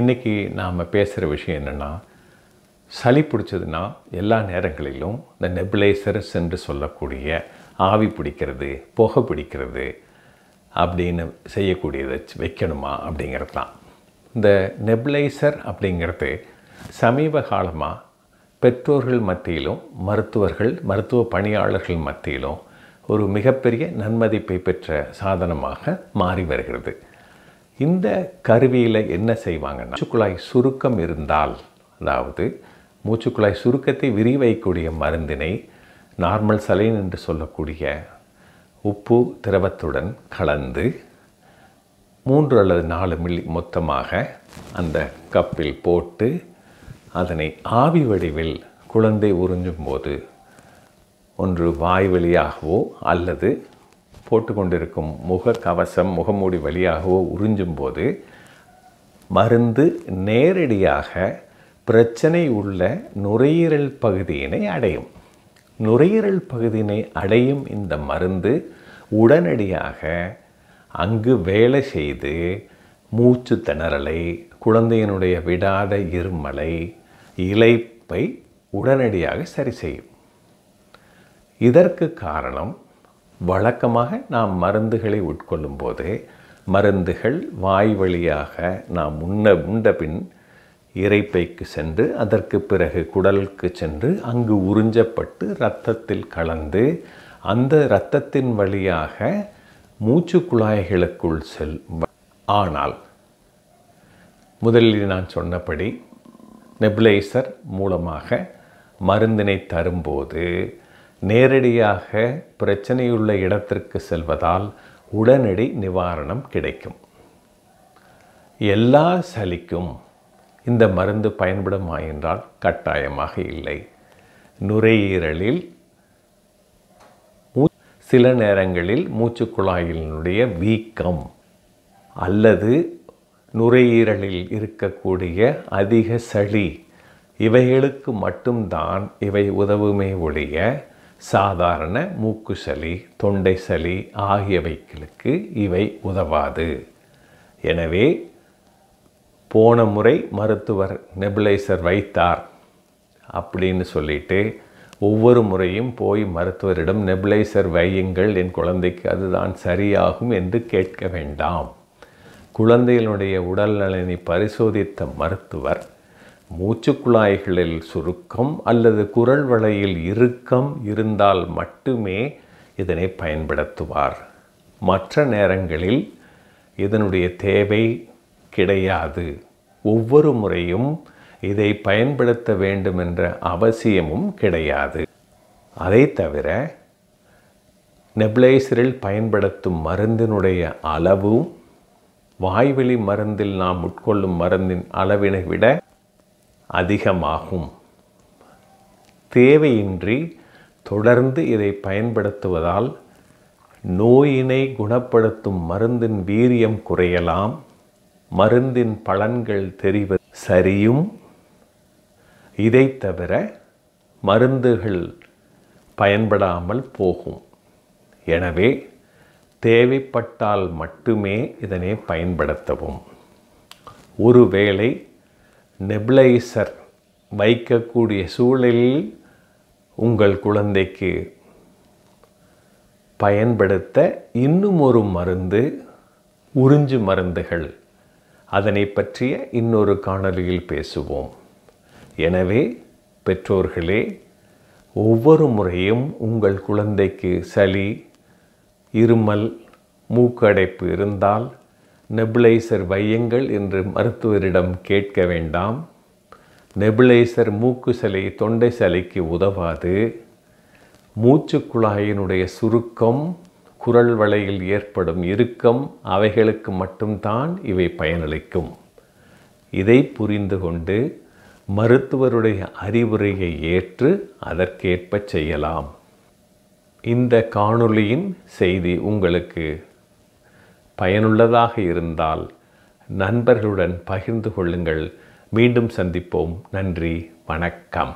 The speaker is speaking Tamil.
இன்றைக்கி நாம் பேசுகிற விஷயம் என்னென்னா சளி பிடிச்சதுன்னா எல்லா நேரங்களிலும் இந்த நெபுலைசர்ஸ் என்று சொல்லக்கூடிய ஆவி பிடிக்கிறது புகை பிடிக்கிறது அப்படின்னு செய்யக்கூடியதை வைக்கணுமா அப்படிங்கிறது தான் இந்த நெபுலைசர் அப்படிங்கிறது சமீப காலமாக பெற்றோர்கள் மத்தியிலும் மருத்துவர்கள் மருத்துவ பணியாளர்கள் மத்தியிலும் ஒரு மிகப்பெரிய நன்மதிப்பை பெற்ற சாதனமாக மாறி வருகிறது இந்த கருவியில் என்ன செய்வாங்கன்னா மூச்சுக்குழாய் சுருக்கம் இருந்தால் அதாவது மூச்சுக்குழாய் சுருக்கத்தை விரிவைக்கூடிய மருந்தினை நார்மல் சலைன் என்று சொல்லக்கூடிய உப்பு திரவத்துடன் கலந்து மூன்று அல்லது நாலு மில்லி மொத்தமாக அந்த கப்பில் போட்டு அதனை ஆவி வடிவில் குழந்தை உறிஞ்சும் போது ஒன்று வாய் வழியாகவோ அல்லது போட்டுக்கொண்டிருக்கும் முக கவசம் முகமூடி வழியாகவோ உறிஞ்சும் போது மருந்து நேரடியாக பிரச்சனை உள்ள நுரையீரல் பகுதியினை அடையும் நுரையீரல் பகுதியினை அடையும் இந்த மருந்து உடனடியாக அங்கு வேலை செய்து மூச்சு திணறலை குழந்தையினுடைய விடாத இருமலை இழைப்பை உடனடியாக சரி செய்யும் இதற்கு காரணம் வழக்கமாக நாம் மருந்துகளை உட்கொள்ளும் போது மருந்துகள் வாய் வழியாக நாம் உண்ண உண்ட பின் இறைப்பைக்கு சென்று அதற்கு பிறகு குடலுக்கு சென்று அங்கு உறிஞ்சப்பட்டு இரத்தத்தில் கலந்து அந்த இரத்தத்தின் வழியாக மூச்சு குழாய்களுக்குள் செல் ஆனால் முதலில் நான் சொன்னபடி நெபுலைசர் மூலமாக மருந்தினை தரும்போது நேரடியாக பிரச்சனையுள்ள இடத்திற்கு செல்வதால் உடனடி நிவாரணம் கிடைக்கும் எல்லா சளிக்கும் இந்த மருந்து பயன்படுமா என்றால் கட்டாயமாக இல்லை நுரையீரலில் சில நேரங்களில் மூச்சுக்குழாயினுடைய வீக்கம் அல்லது நுரையீரலில் இருக்கக்கூடிய அதிக சளி இவைகளுக்கு மட்டும்தான் இவை உதவுமே ஒழிய சாதாரண மூக்கு சளி தொண்டை சளி ஆகியவைகளுக்கு இவை உதவாது எனவே போன முறை மருத்துவர் நெபுலைசர் வைத்தார் அப்படின்னு சொல்லிட்டு ஒவ்வொரு முறையும் போய் மருத்துவரிடம் நெபுலைசர் வையுங்கள் என் குழந்தைக்கு அதுதான் சரியாகும் என்று கேட்க வேண்டாம் உடல் உடல்நலனை பரிசோதித்த மருத்துவர் மூச்சுக்குழாய்களில் சுருக்கம் அல்லது குரல் வளையில் இறுக்கம் இருந்தால் மட்டுமே இதனை பயன்படுத்துவார் மற்ற நேரங்களில் இதனுடைய தேவை கிடையாது ஒவ்வொரு முறையும் இதை பயன்படுத்த வேண்டும் என்ற அவசியமும் கிடையாது அதை தவிர நெப்ளைசரில் பயன்படுத்தும் மருந்தினுடைய அளவும் வாய்வெளி மருந்தில் நாம் உட்கொள்ளும் மருந்தின் அளவினை விட அதிகமாகும் தேவையின்றி தொடர்ந்து இதை பயன்படுத்துவதால் நோயினை குணப்படுத்தும் மருந்தின் வீரியம் குறையலாம் மருந்தின் பலன்கள் தெரிவது சரியும் இதை தவிர மருந்துகள் பயன்படாமல் போகும் எனவே தேவைப்பட்டால் மட்டுமே இதனை பயன்படுத்தவும் ஒருவேளை நெப்ளைசர் வைக்கக்கூடிய சூழலில் உங்கள் குழந்தைக்கு பயன்படுத்த இன்னும் ஒரு மருந்து உறிஞ்சு மருந்துகள் அதனை பற்றிய இன்னொரு காணொலியில் பேசுவோம் எனவே பெற்றோர்களே ஒவ்வொரு முறையும் உங்கள் குழந்தைக்கு சளி இருமல் மூக்கடைப்பு இருந்தால் நெபுலைசர் வையுங்கள் என்று மருத்துவரிடம் கேட்க வேண்டாம் நெபுலைசர் மூக்கு சிலை தொண்டை சலைக்கு உதவாது மூச்சு குழாயினுடைய சுருக்கம் குரல் வளையில் ஏற்படும் இறுக்கம் அவைகளுக்கு மட்டும்தான் இவை பயனளிக்கும் இதை புரிந்து கொண்டு மருத்துவருடைய அறிவுரையை ஏற்று அதற்கேற்ப செய்யலாம் இந்த காணொளியின் செய்தி உங்களுக்கு பயனுள்ளதாக இருந்தால் நண்பர்களுடன் பகிர்ந்து கொள்ளுங்கள் மீண்டும் சந்திப்போம் நன்றி வணக்கம்